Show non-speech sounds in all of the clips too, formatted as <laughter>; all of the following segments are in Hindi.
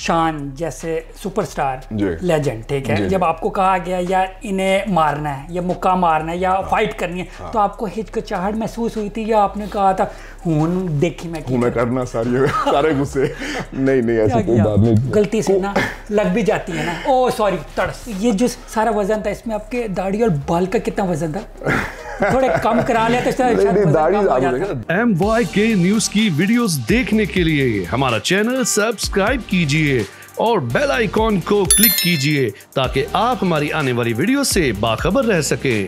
शान जैसे सुपरस्टार लेजेंड ठीक है जब आपको कहा गया या इन्हें मारना है या मुक्का मारना है या हाँ, फाइट करनी है हाँ, तो आपको हिचकिचाहट महसूस हुई थी या आपने कहा था हूं देखी मैं हूं मैं करना सारी सारे गुस्से नहीं नहीं ऐसी कोई बात नहीं गलती से ना लग भी जाती है ना ओ सॉरी तड़स ये जो सारा वजन था इसमें आपके दाढ़ी और बाल का कितना वजन था थोड़े कम करा लेते तो एम वाई के न्यूज की वीडियोस देखने के लिए हमारा चैनल सब्सक्राइब कीजिए और बेल आइकॉन को क्लिक कीजिए ताकि आप हमारी आने वाली वीडियो से बाखबर रह सके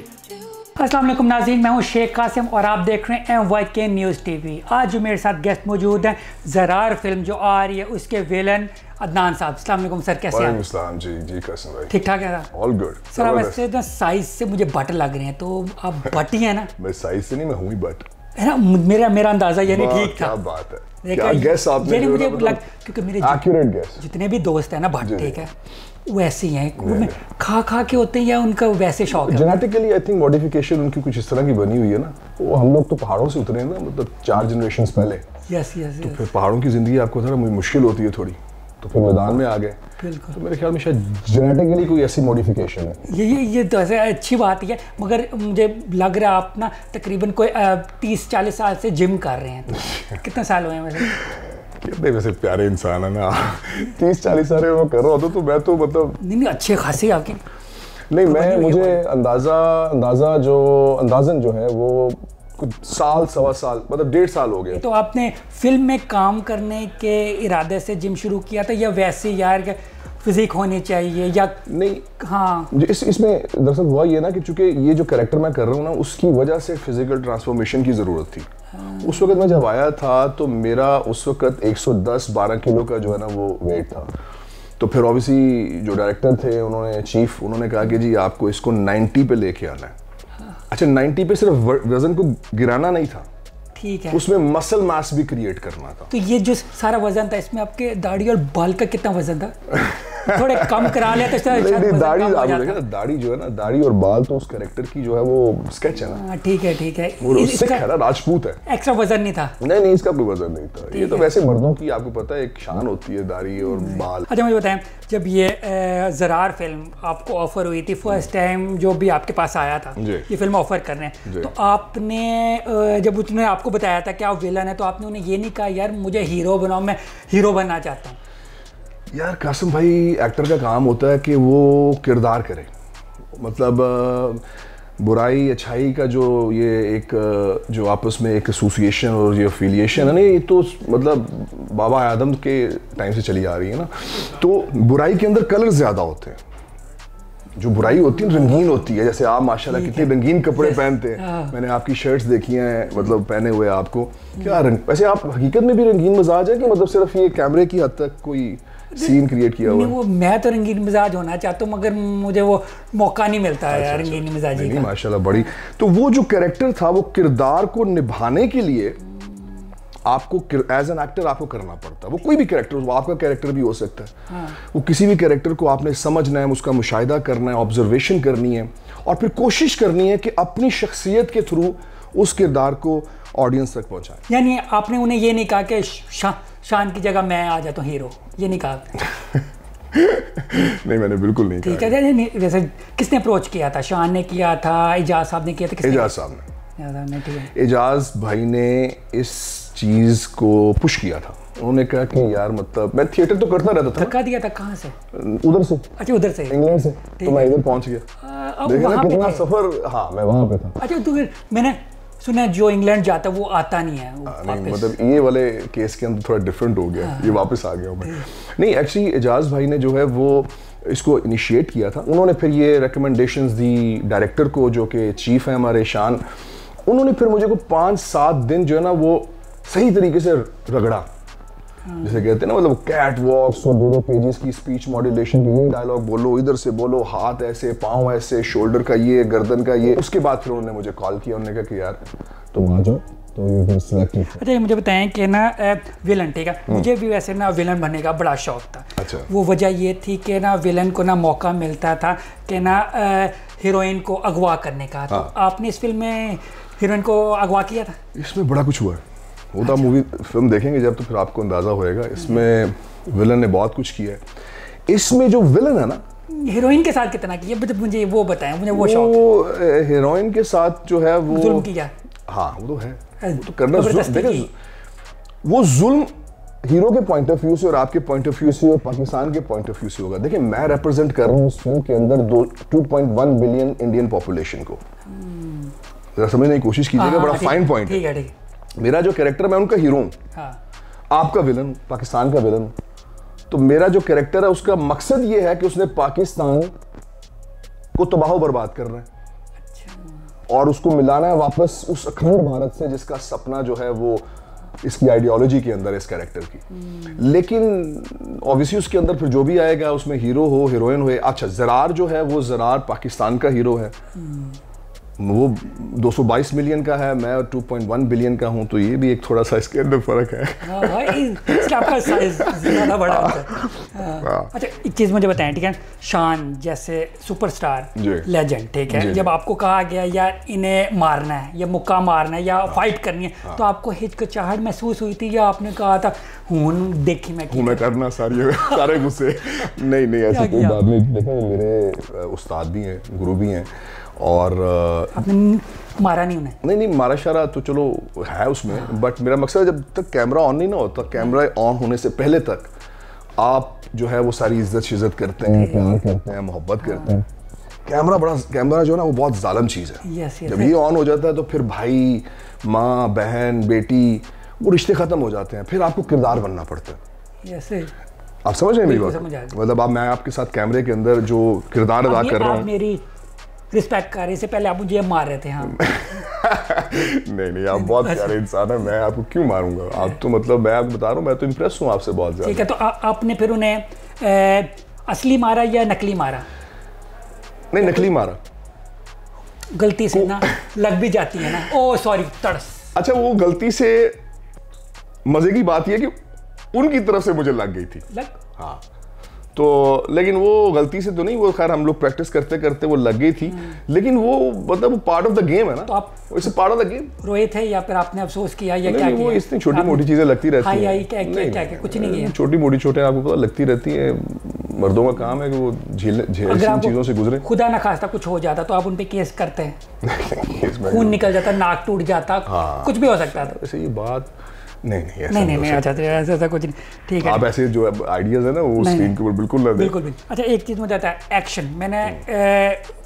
असलम नाजीन मैं हूं शेख कासिम और आप देख रहे हैं M Y K news TV आज जो मेरे साथ गेस्ट मौजूद हैं जरार फिल्म जो आ रही है उसके विलन अदनान साहब अस्सलाम सर कैसे हैं जी जी कैसे भाई ठीक ठाक है ऑल गुड सर आप ऐसे ना साइज से मुझे बट लग रहे हैं तो आप बट <laughs> ही है ना मैं साइज से नहीं मैं हूं ही बट है ना मेरा मेरा अंदाजा यानी ठीक था क्या बात है क्या गेस आपने यानी मुझे लग मतलब क्योंकि मेरे एक्यूरेट गेस जितने भी दोस्त हैं ना बट ठीक है वैसे ही हैं खा खा के होते हैं या उनका वैसे शौक है जेनेटिकली आई थिंक मॉडिफिकेशन उनकी कुछ इस तरह की बनी हुई है ना तो वो हम लोग तो पहाड़ों से उतरे हैं ना मतलब चार जनरेशंस पहले यस यस तो फिर पहाड़ों की जिंदगी आपको थोड़ा मुश्किल होती है थोड़ी तो फिर मैदान में आ गए बिल्कुल तो मेरे ख्याल में शायद जेनेटिकली कोई ऐसी मॉडिफिकेशन है ये ये ये तो ऐसे अच्छी बात ही है मगर मुझे लग रहा है आप ना तकरीबन कोई तीस चालीस साल से जिम कर रहे हैं तो <laughs> कितने साल हुए हैं वैसे कितने वैसे प्यारे इंसान है ना तीस चालीस साल में कर रहा होता तो मैं तो मतलब नहीं नहीं अच्छे खासी आपकी नहीं तो मैं मुझे अंदाज़ा अंदाज़ा जो अंदाजन जो है वो साल सवा साल मतलब डेढ़ साल हो गया तो आपने फिल्म में काम करने के इरादे से जिम शुरू किया था या वैसे यार फिजिक होनी चाहिए या नहीं हाँ इस इसमें दरअसल हुआ ये ना कि चूंकि ये जो करेक्टर मैं कर रहा हूँ ना उसकी वजह से फिजिकल ट्रांसफॉर्मेशन की ज़रूरत थी उस वक्त मैं जब आया था तो मेरा उस वक्त 110-12 किलो का जो है ना वो वेट था तो फिर ऑब्वियसली जो डायरेक्टर थे उन्होंने चीफ उन्होंने कहा कि जी आपको इसको 90 पे लेके आना है अच्छा नाइन्टी पे सिर्फ वजन को गिराना नहीं था ठीक है उसमें मसल मास भी क्रिएट करना था तो ये जो सारा वजन था इसमें आपके दाढ़ी और बाल का कितना वजन था <laughs> थोड़े कम करा लेते तो दाढ़ी दाढ़ी जो है ना दाढ़ी और बाल तो उस की जो है वो स्केच है ना हाँ, ठीक है ठीक है राजपूत है एक्स्ट्रा वजन नहीं था नहीं नहीं इसका वजन नहीं था ये तो वैसे मर्दों की आपको पता है एक शान होती है दाढ़ी और बाल अच्छा मुझे बताएं जब ये जरार फिल्म आपको ऑफर हुई थी फर्स्ट टाइम जो भी आपके पास आया था ये फिल्म ऑफर हैं तो आपने जब उसने आपको बताया था कि आप विलन है तो आपने उन्हें ये नहीं कहा यार मुझे हीरो बनाओ मैं हीरो बनना चाहता हूँ यार कासिम भाई एक्टर का काम होता है कि वो किरदार करे मतलब बुराई अच्छाई का जो ये एक जो आपस में एक एसोसिएशन और ये अफिलिएशन है ना ये तो मतलब बाबा आदम के टाइम से चली आ रही है ना तो बुराई के अंदर कलर ज़्यादा होते हैं जो बुराई होती है रंगीन होती है जैसे आप माशाल्लाह कितने रंगीन कपड़े पहनते हैं हाँ। मैंने आपकी शर्ट्स देखी हैं मतलब पहने हुए आपको क्या हम्म। रंग वैसे आप हकीकत में भी रंगीन मजाज है कि मतलब सिर्फ ये कैमरे की हद तक कोई सीन क्रिएट किया हुआ है वो मैं तो रंगीन मिजाज होना चाहता हूँ मगर मुझे वो मौका नहीं मिलता है अच्छा, रंगीन अच्छा। मिजाज का माशाल्लाह बड़ी तो वो जो कैरेक्टर था वो किरदार को निभाने के लिए आपको एज एन एक्टर आपको करना पड़ता है वो कोई भी कैरेक्टर वो आपका कैरेक्टर भी हो सकता है हाँ। वो किसी भी कैरेक्टर को आपने समझना है उसका मुशाहिदा करना है ऑब्जर्वेशन करनी है और फिर कोशिश करनी है कि अपनी शख्सियत के थ्रू उस किरदार को ऑडियंस तक पहुंचाएं यानी आपने उन्हें ये नहीं कहा कि शा, शान की जगह मैं आ जाता हूँ हीरो ये नहीं कहा नहीं मैंने बिल्कुल नहीं ठीक है नहीं, नहीं, जैसे किसने अप्रोच किया था शान ने किया था एजाज साहब ने किया था एजाज साहब ने एजाज भाई ने इस चीज़ को पुश किया था उन्होंने कहा कि यार मतलब मैं थिएटर तो करता रहता था थका दिया था कहाँ से उधर से अच्छा उधर से इंग्लैंड से तो मैं इधर पहुंच गया आ, वहाँ पे सफर हाँ मैं वहाँ पे था अच्छा तो फिर मैंने सुना जो इंग्लैंड जाता है वो आता नहीं है नहीं मतलब ये वाले केस के अंदर थोड़ा डिफरेंट हो गया ये वापस आ गया मैं हाँ। नहीं एक्चुअली एजाज भाई ने जो है वो इसको इनिशिएट किया था उन्होंने फिर ये रिकमेंडेशन दी डायरेक्टर को जो कि चीफ हैं हमारे शान उन्होंने फिर मुझे को पाँच सात दिन जो है ना वो सही तरीके से रगड़ा जिसे कहते हैं ना मतलब कैट वॉक और दो दो पेजेस की स्पीच मॉड्यूलेशन की डायलॉग बोलो इधर से बोलो हाथ ऐसे पाँव ऐसे शोल्डर का ये गर्दन का ये उसके बाद फिर उन्होंने मुझे कॉल किया उन्होंने कहा कि यार तुम आ जाओ तो यू कैन सिलेक्ट अच्छा ये मुझे बताएं कि ना विलन ठीक है हम्म। मुझे भी वैसे ना विलन बनने का बड़ा शौक था अच्छा वो वजह ये थी कि ना विलन को ना मौका मिलता था कि ना हीरोइन को अगवा करने का तो हाँ। तो आपने इस फिल्म में हीरोइन को अगवा किया था इसमें बड़ा कुछ हुआ है वो तो मूवी फिल्म देखेंगे जब तो फिर आपको अंदाज़ा होएगा इसमें विलन ने बहुत कुछ किया है इसमें जो विलन है ना हीरोइन के साथ कितना किया मुझे वो बताएं मुझे वो शौक हीरोइन के साथ जो है वो जुल्म किया हाँ वो तो है हाँ, वो तो करना जुल्म वो जुल्म हीरो के पॉइंट ऑफ व्यू से और आपके पॉइंट ऑफ व्यू से और पाकिस्तान के पॉइंट ऑफ व्यू से होगा देखिए मैं रिप्रेजेंट कर रहा हूँ उस फिल्म के अंदर दो two point one billion Indian population को हम्म। जरा समझने की कोशिश कीजिएगा हाँ, हाँ, बड़ा फाइन पॉइंट है ठीक है मेरा जो कैरेक्टर मैं उनका हीरो हूँ हाँ। आपका विलन पाकिस्तान का विलन तो मेरा जो कैरेक्टर है उसका मकसद ये है कि उसने पाकिस्तान को तबाह बर्बाद करना है अच्छा। और उसको मिलाना है वापस उस अखंड भारत से जिसका सपना जो है वो इसकी आइडियोलॉजी के अंदर इस कैरेक्टर की हम्म। लेकिन ऑब्वियसली उसके अंदर फिर जो भी आएगा उसमें हीरो हो हीरोइन हो अच्छा जरार जो है वो जरार पाकिस्तान का हीरो है हम्म। वो 222 मिलियन का है मैं 2.1 बिलियन का हूँ तो ये भी एक थोड़ा सा इसके अंदर फर्क है हाँ, हाँ, आपका साइज ज़्यादा बड़ा हाँ। अच्छा एक चीज़ मुझे बताएं ठीक है शान जैसे सुपरस्टार लेजेंड ठीक है जब आपको कहा गया या इन्हें मारना है या मुक्का मारना है या फाइट करनी है तो आपको हिचकचाहट महसूस हुई थी या आपने कहा था हूँ देखी मैं हूँ मैं करना सारी सारे गुस्से <laughs> नहीं नहीं ऐसे कोई बात नहीं देखा मेरे उस्ताद भी हैं गुरु भी हैं और आपने मारा नहीं उन्हें नहीं नहीं मारा शारा तो चलो है उसमें बट मेरा मकसद जब तक कैमरा ऑन नहीं ना होता कैमरा ऑन होने से पहले तक आप जो है वो सारी इज्जत शिज्जत करते हैं हम्म, हम्म, हम्म। करते हैं मोहब्बत करते हैं कैमरा बड़ा कैमरा जो है ना वो बहुत जालम चीज़ है yes, yes, जब ये ऑन हो जाता है तो फिर भाई माँ बहन बेटी वो रिश्ते ख़त्म हो जाते हैं फिर आपको किरदार बनना पड़ता है yes, आप समझ रहे हैं मेरी बात मतलब आप मैं आपके साथ कैमरे के अंदर जो किरदार अदा कर रहा हूँ मेरी रिस्पेक्ट कर रहे इससे पहले आप मुझे मार रहे थे हाँ <laughs> नहीं नहीं आप बहुत प्यारे इंसान है मैं आपको क्यों मारूंगा आप तो मतलब मैं आपको बता रहा हूँ मैं तो इम्प्रेस हूँ आपसे बहुत ज़्यादा ठीक है तो आ, आपने फिर उन्हें असली मारा या नकली मारा नहीं नकली मारा गलती से ना लग भी जाती है ना ओ सॉरी तड़स अच्छा वो गलती से मज़े की बात यह कि उनकी तरफ से मुझे लग गई थी लग हाँ तो लेकिन वो गलती से तो नहीं वो खैर हम लोग प्रैक्टिस करते करते वो लग गई थी हम्म। लेकिन वो मतलब पार्ट ऑफ द गेम है ना तो आप इसे पार्ट ऑफ द गेम रोए थे या फिर आपने अफसोस किया या क्या वो इतनी छोटी मोटी चीज़ें लगती रहती हाई हाई क्या क्या कुछ नहीं है छोटी मोटी छोटे आपको पता लगती रहती है मर्दों का काम है कि वो झेल झेल चीज़ों से गुजरे खुदा ना खास्ता कुछ हो जाता तो आप उन पर केस करते हैं <laughs> खून निकल जाता नाक टूट जाता हाँ। कुछ भी हो सकता था ये बात नहीं नहीं ऐसा नहीं नहीं नहीं अच्छा नहीं अच्छा, एक चीज़ मुझे आता है एक्शन मैंने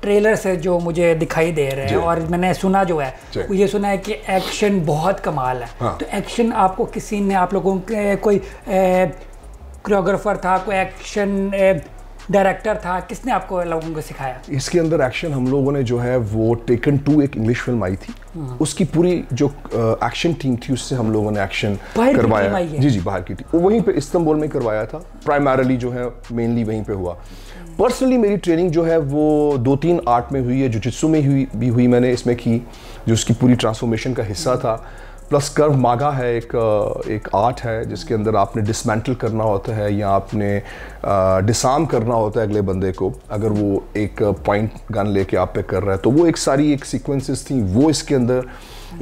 ट्रेलर हम्म। से जो मुझे दिखाई दे रहे हैं और मैंने सुना जो है ये सुना है कि एक्शन बहुत कमाल है हाँ। तो एक्शन आपको किसी ने आप लोगों के कोई कोरियोग्राफर था कोई एक्शन डायरेक्टर था किसने आपको लोगों को सिखाया इसके अंदर एक्शन हम लोगों ने जो है वो टेकन टू एक इंग्लिश फिल्म आई थी हाँ। उसकी पूरी जो एक्शन टीम थी उससे हम लोगों ने एक्शन करवाया जी जी बाहर की टीम वहीं पे इस्तांबुल में करवाया था प्राइमरली जो है मेनली वहीं पे हुआ पर्सनली मेरी ट्रेनिंग जो है वो दो तीन आर्ट में हुई है जो में हुई भी हुई मैंने इसमें की जो उसकी पूरी ट्रांसफॉर्मेशन का हिस्सा था प्लस कर्व मागा है एक एक आर्ट है जिसके अंदर आपने डिसमेंटल करना होता है या आपने डिसाम करना होता है अगले बंदे को अगर वो एक पॉइंट गन लेके आप पे कर रहा है तो वो एक सारी एक सीक्वेंसेस थी वो इसके अंदर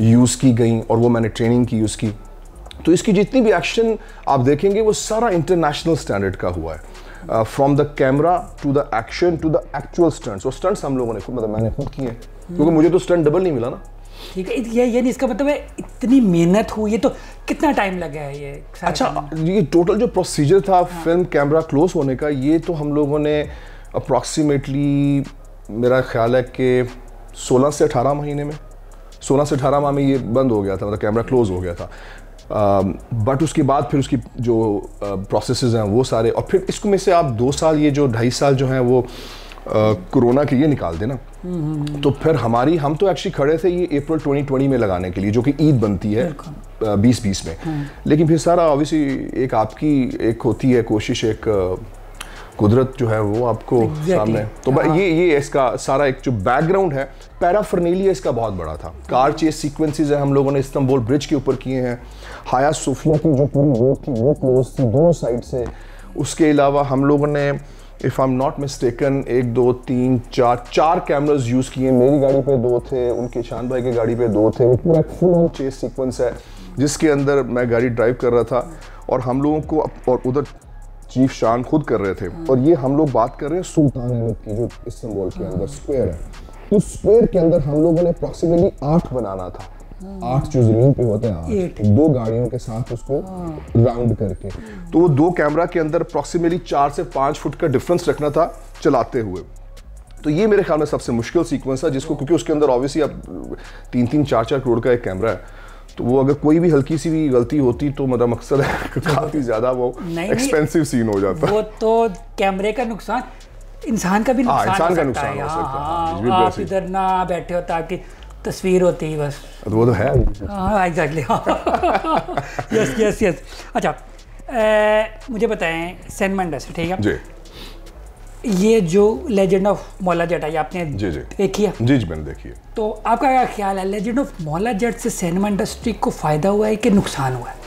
यूज़ की गई और वो मैंने ट्रेनिंग की उसकी तो इसकी जितनी भी एक्शन आप देखेंगे वो सारा इंटरनेशनल स्टैंडर्ड का हुआ है from the camera to the action to the actual stunts और स्टंट्स हम लोगों ने खुद मतलब मैंने खुद किए क्योंकि मुझे तो स्टंट डबल नहीं मिला ना ठीक है ये ये नहीं इसका मतलब है इतनी मेहनत हुई ये तो कितना टाइम लगा है ये अच्छा ये टोटल जो प्रोसीजर था हाँ। फिल्म कैमरा क्लोज होने का ये तो हम लोगों ने अप्रॉक्सीमेटली मेरा ख्याल है कि 16 से 18 महीने में 16 से 18 माह में ये बंद हो गया था मतलब कैमरा क्लोज हो गया था बट uh, उसके बाद फिर उसकी जो प्रोसेस uh, हैं वो सारे और फिर इसको में से आप दो साल ये जो ढाई साल जो हैं वो कोरोना के ये निकाल देना तो फिर हमारी हम तो एक्चुअली खड़े थे ये अप्रैल 2020 में लगाने के लिए जो कि ईद बनती है बीस बीस में हाँ। लेकिन फिर सारा ऑब्वियसली एक आपकी एक होती है कोशिश एक कुदरत जो है वो आपको exactly. सामने तो हाँ। ये ये इसका सारा एक जो बैकग्राउंड है पैराफर्नेलिया इसका बहुत बड़ा था कार चेस सीक्वेंसेस है हम लोगों ने इस्तंबुल ब्रिज के ऊपर किए हैं हाया सोफिया की जो पूरी वो क्लोज थी दोनों साइड से उसके अलावा हम लोगों ने if I am not mistaken एक दो तीन चार चार कैमराज यूज़ किए मेरी गाड़ी पे दो थे उनके शान भाई की गाड़ी पे दो थे वो पूरा फुल चेस सीक्वेंस है जिसके अंदर मैं गाड़ी ड्राइव कर रहा था और हम लोगों को और उधर चीफ शान खुद कर रहे थे हाँ। और ये हम लोग बात कर रहे हैं सुल्तान अहमद की जो इस्तेमाल के अंदर स्क्वेयर है उस तो स्क्वेयर के अंदर हम लोगों ने अप्रॉक्सीमेटली आठ बनाना था हाँ। आठ जो जमीन पे होते हैं दो गाड़ियों के साथ उसको हाँ। राउंड करके तो वो दो कैमरा के अंदर अप्रोक्सीमेटली चार से पांच फुट का डिफरेंस रखना था चलाते हुए तो ये मेरे ख्याल में सबसे मुश्किल सीक्वेंस था जिसको क्योंकि उसके अंदर ऑब्वियसली आप तीन तीन चार चार करोड़ का एक कैमरा है तो वो अगर कोई भी हल्की सी भी गलती होती तो मतलब मकसद है <laughs> काफ़ी ज़्यादा वो एक्सपेंसिव सीन हो जाता वो तो कैमरे का नुकसान इंसान का भी हाँ, नुकसान इंसान का नुकसान हो सकता है आप इधर ना बैठे हो ताकि तस्वीर होती है बस वो तो है हाँ एग्जैक्टली यस यस यस अच्छा ए, मुझे बताएं सेंट मंडस ठीक है जी ये जो लेजेंड ऑफ मौला जट है आपने जी जी देखी है जी जी मैंने देखी है तो आपका क्या ख्याल है लेजेंड ऑफ मौला जट से सिनेमा इंडस्ट्री को फ़ायदा हुआ है कि नुकसान हुआ है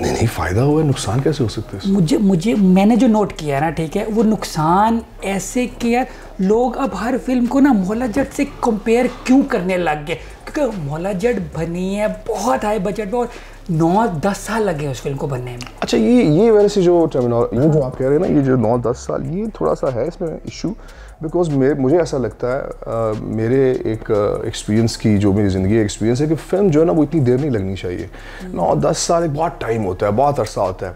नहीं नहीं फ़ायदा हुआ है नुकसान कैसे हो सकता है मुझे मुझे मैंने जो नोट किया है ना ठीक है वो नुकसान ऐसे किया लोग अब हर फिल्म को ना जट से कंपेयर क्यों करने लग गए क्योंकि जट बनी है बहुत हाई बजट में और नौ दस साल लगे उस फिल्म को बनने में अच्छा ये ये वैसे जो टर्मिनोलॉजी ये जो आप कह रहे हैं ना ये जो नौ दस साल ये थोड़ा सा है इसमें इशू बिकॉज मुझे ऐसा लगता है आ, मेरे एक एक्सपीरियंस की जो मेरी ज़िंदगी एक्सपीरियंस है कि फिल्म जो है ना वो इतनी देर नहीं लगनी चाहिए नौ दस साल एक बहुत टाइम होता है बहुत अरसा होता है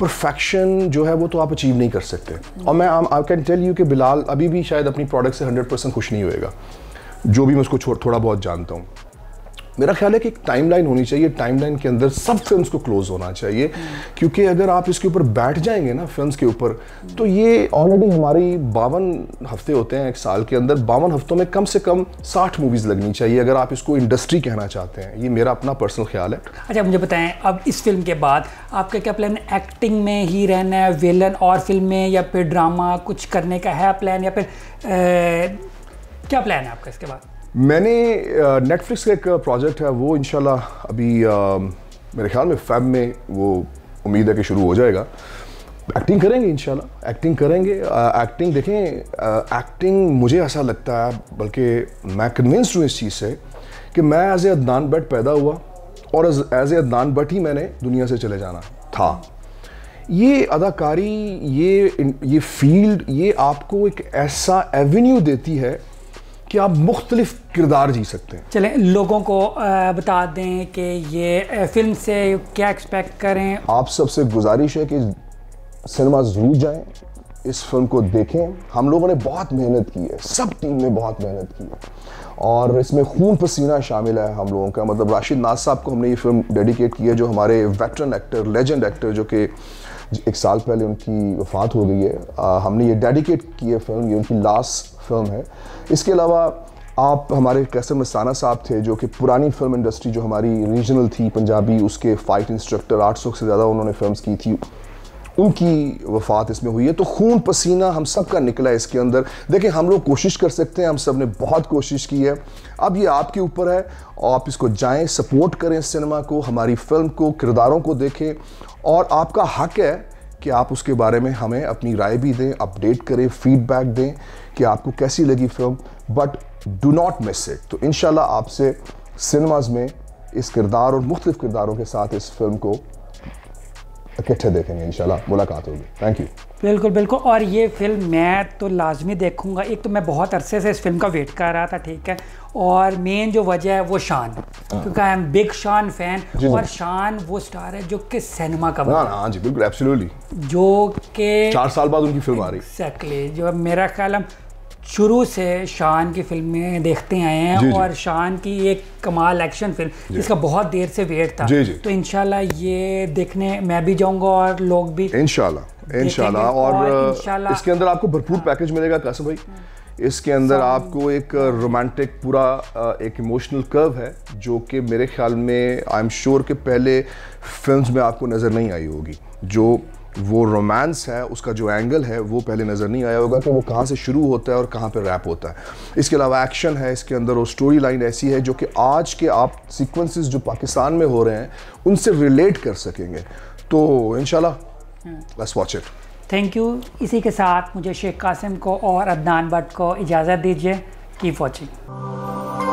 परफेक्शन जो है वो तो आप अचीव नहीं कर सकते और मैं आई कैन टेल यू कि बिलाल अभी भी शायद अपनी प्रोडक्ट से हंड्रेड परसेंट खुश नहीं होएगा जो भी मैं उसको थोड़ा बहुत जानता हूँ मेरा ख्याल है कि एक टाइमलाइन होनी चाहिए टाइमलाइन के अंदर सब फिल्म्स को क्लोज होना चाहिए क्योंकि अगर आप इसके ऊपर बैठ जाएंगे ना फिल्म्स के ऊपर तो ये ऑलरेडी हमारी बावन हफ्ते होते हैं एक साल के अंदर बावन हफ्तों में कम से कम साठ मूवीज़ लगनी चाहिए अगर आप इसको इंडस्ट्री कहना चाहते हैं ये मेरा अपना पर्सनल ख्याल है अच्छा मुझे बताएं अब इस फिल्म के बाद आपका क्या प्लान एक्टिंग में ही रहना है विलन और फिल्म में या फिर ड्रामा कुछ करने का है प्लान या फिर क्या प्लान है आपका इसके बाद मैंने नेटफ्लिक्स का एक प्रोजेक्ट है वो इन अभी मेरे ख्याल में फैब में वो उम्मीद है कि शुरू हो जाएगा एक्टिंग करेंगे इन एक्टिंग करेंगे एक्टिंग देखें एक्टिंग मुझे ऐसा लगता है बल्कि मैं कन्विंस्ड हूँ इस चीज़ से कि मैं एज ए अदनान भट पैदा हुआ और एज ए अदनान बट ही मैंने दुनिया से चले जाना था ये अदाकारी ये ये फील्ड ये आपको एक ऐसा एवेन्यू देती है कि आप मुख्तलिफ किरदार जी सकते हैं चलें लोगों को बता दें कि ये फिल्म से क्या एक्सपेक्ट करें आप सबसे गुजारिश है कि सिनेमा ज़रूर जाएं इस फिल्म को देखें हम लोगों ने बहुत मेहनत की है सब टीम ने बहुत मेहनत की है और इसमें खून पसीना शामिल है हम लोगों का मतलब राशिद नाज साहब को हमने ये फिल्म डेडिकेट की है जो हमारे वेटरन एक्टर लेजेंड एक्टर जो कि एक साल पहले उनकी वफात हो गई है आ, हमने ये डेडिकेट की है फिल्म ये उनकी लास्ट फिल्म है इसके अलावा आप हमारे कैसर मस्ताना साहब थे जो कि पुरानी फिल्म इंडस्ट्री जो हमारी रीजनल थी पंजाबी उसके फ़ाइट इंस्ट्रक्टर 800 से ज़्यादा उन्होंने फिल्म्स की थी उनकी वफात इसमें हुई है तो खून पसीना हम सब का निकला इसके अंदर देखिए हम लोग कोशिश कर सकते हैं हम सब ने बहुत कोशिश की है अब ये आपके ऊपर है आप इसको जाएं सपोर्ट करें सिनेमा को हमारी फिल्म को किरदारों को देखें और आपका हक है कि आप उसके बारे में हमें अपनी राय भी दें अपडेट करें फीडबैक दें कि आपको कैसी लगी film but do not miss it तो इन आपसे सिनेमाज में इस किरदार और मुख्तफ किरदारों के साथ इस फिल्म को इकट्ठे देखेंगे इंशाल्लाह मुलाकात होगी थैंक यू बिल्कुल बिल्कुल और ये फिल्म मैं तो लाजमी देखूंगा एक तो मैं बहुत अरसे से इस फिल्म का वेट कर रहा था ठीक है और मेन जो वजह है वो शान हाँ। क्योंकि I am big Shaan fan और शान वो स्टार है जो कि सिनेमा का ना हाँ, ना हाँ, जी बिल्कुल एब्सोल्युटली जो कि चार साल बाद उनकी फिल्म आ रही है एग्जैक्टली जो मेरा ख्याल हम शुरू से शान की फिल्में देखते आए हैं जी और जी। शान की एक कमाल एक्शन फिल्म जिसका बहुत देर से वेट था जी जी। तो इनशाला ये देखने मैं भी जाऊंगा और लोग भी इनशाला इनशाला और, और इसके अंदर आपको भरपूर पैकेज हाँ। मिलेगा कैसे भाई हाँ। इसके अंदर आपको एक रोमांटिक पूरा एक इमोशनल कर्व है जो कि मेरे ख्याल में आई एम श्योर के पहले फिल्म्स में आपको नज़र नहीं आई होगी जो वो रोमांस है उसका जो एंगल है वो पहले नज़र नहीं आया होगा कि वो कहाँ से शुरू होता है और कहाँ पे रैप होता है इसके अलावा एक्शन है इसके अंदर वो स्टोरी लाइन ऐसी है जो कि आज के आप सीक्वेंसेस जो पाकिस्तान में हो रहे हैं उनसे रिलेट कर सकेंगे तो इन let's watch it thank you इसी के साथ मुझे शेख कासिम को और अदनान भट्ट को इजाज़त दीजिए कीप वॉचिंग